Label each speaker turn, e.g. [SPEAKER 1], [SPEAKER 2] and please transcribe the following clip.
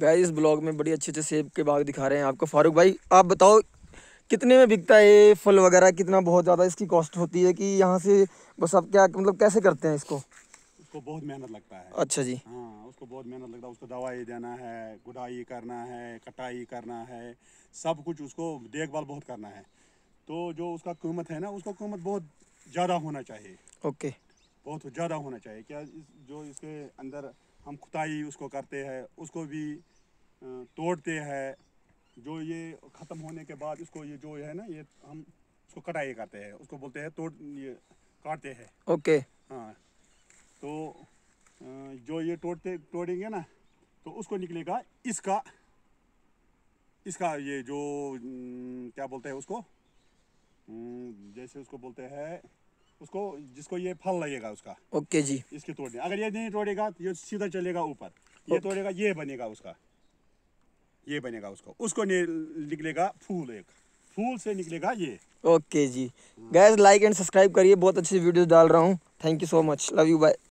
[SPEAKER 1] भाई इस ब्लॉग में बड़ी अच्छे अच्छे सेब के बाग दिखा रहे हैं आपको फारूक भाई आप बताओ कितने में बिकता है ये फल वगैरह कितना बहुत ज़्यादा इसकी कॉस्ट होती है कि यहाँ से बस आप क्या मतलब कैसे करते हैं इसको
[SPEAKER 2] उसको बहुत मेहनत लगता
[SPEAKER 1] है अच्छा जी हाँ
[SPEAKER 2] उसको बहुत मेहनत लगता है उसको दवाई देना है गुड़ाई करना है कटाई करना है सब कुछ उसको देखभाल बहुत करना है तो जो उसका कीमत है ना उसका कीमत बहुत ज़्यादा होना चाहिए ओके बहुत ज़्यादा होना चाहिए क्या जो इसके अंदर हम खुताई उसको करते हैं उसको भी तोड़ते हैं जो ये ख़त्म होने के बाद इसको ये जो है ना ये हम उसको कटाई करते हैं उसको बोलते हैं तोड़ ये काटते
[SPEAKER 3] हैं
[SPEAKER 1] ओके
[SPEAKER 2] हाँ तो जो ये तोड़ते तोड़ेंगे ना तो उसको निकलेगा इसका इसका ये जो क्या बोलते हैं उसको जैसे उसको बोलते हैं उसको जिसको ये फल लगेगा उसका ओके जी इसके तोड़ने अगर ये नहीं तोड़ेगा तो ये सीधा चलेगा ऊपर ये
[SPEAKER 4] तोड़ेगा ये बनेगा उसका ये बनेगा उसको
[SPEAKER 1] उसको निकलेगा फूल एक फूल से निकलेगा ये ओके जी गैस लाइक एंड सब्सक्राइब करिए बहुत अच्छी वीडियो डाल रहा हूँ thank you so much love you bye